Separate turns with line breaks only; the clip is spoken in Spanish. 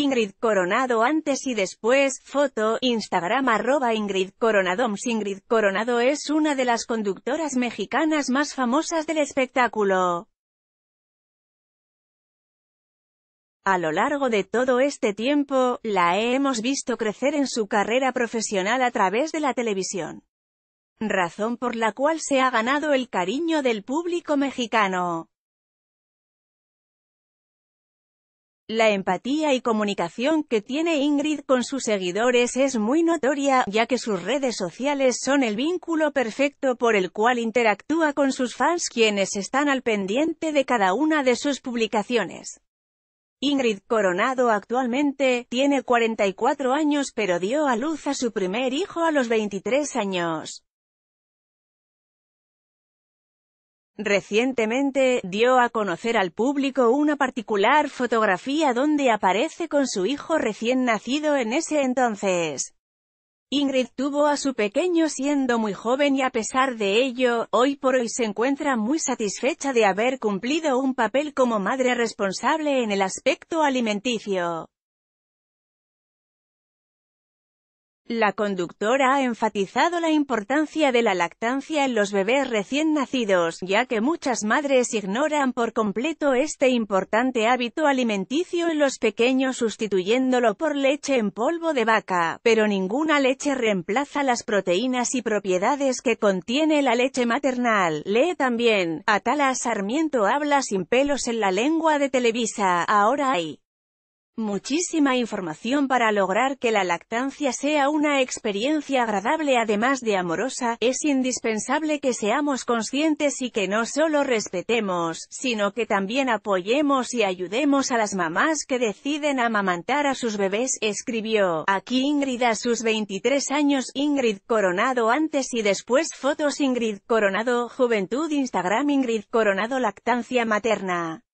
Ingrid Coronado antes y después, foto, Instagram arroba Ingrid Coronadoms Ingrid Coronado es una de las conductoras mexicanas más famosas del espectáculo. A lo largo de todo este tiempo, la hemos visto crecer en su carrera profesional a través de la televisión. Razón por la cual se ha ganado el cariño del público mexicano. La empatía y comunicación que tiene Ingrid con sus seguidores es muy notoria, ya que sus redes sociales son el vínculo perfecto por el cual interactúa con sus fans quienes están al pendiente de cada una de sus publicaciones. Ingrid Coronado actualmente tiene 44 años pero dio a luz a su primer hijo a los 23 años. Recientemente, dio a conocer al público una particular fotografía donde aparece con su hijo recién nacido en ese entonces. Ingrid tuvo a su pequeño siendo muy joven y a pesar de ello, hoy por hoy se encuentra muy satisfecha de haber cumplido un papel como madre responsable en el aspecto alimenticio. La conductora ha enfatizado la importancia de la lactancia en los bebés recién nacidos, ya que muchas madres ignoran por completo este importante hábito alimenticio en los pequeños sustituyéndolo por leche en polvo de vaca, pero ninguna leche reemplaza las proteínas y propiedades que contiene la leche maternal. Lee también, Atala Sarmiento habla sin pelos en la lengua de Televisa, ahora hay. Muchísima información para lograr que la lactancia sea una experiencia agradable además de amorosa, es indispensable que seamos conscientes y que no solo respetemos, sino que también apoyemos y ayudemos a las mamás que deciden amamantar a sus bebés, escribió. Aquí Ingrid a sus 23 años, Ingrid Coronado antes y después fotos Ingrid Coronado, Juventud Instagram Ingrid Coronado Lactancia Materna.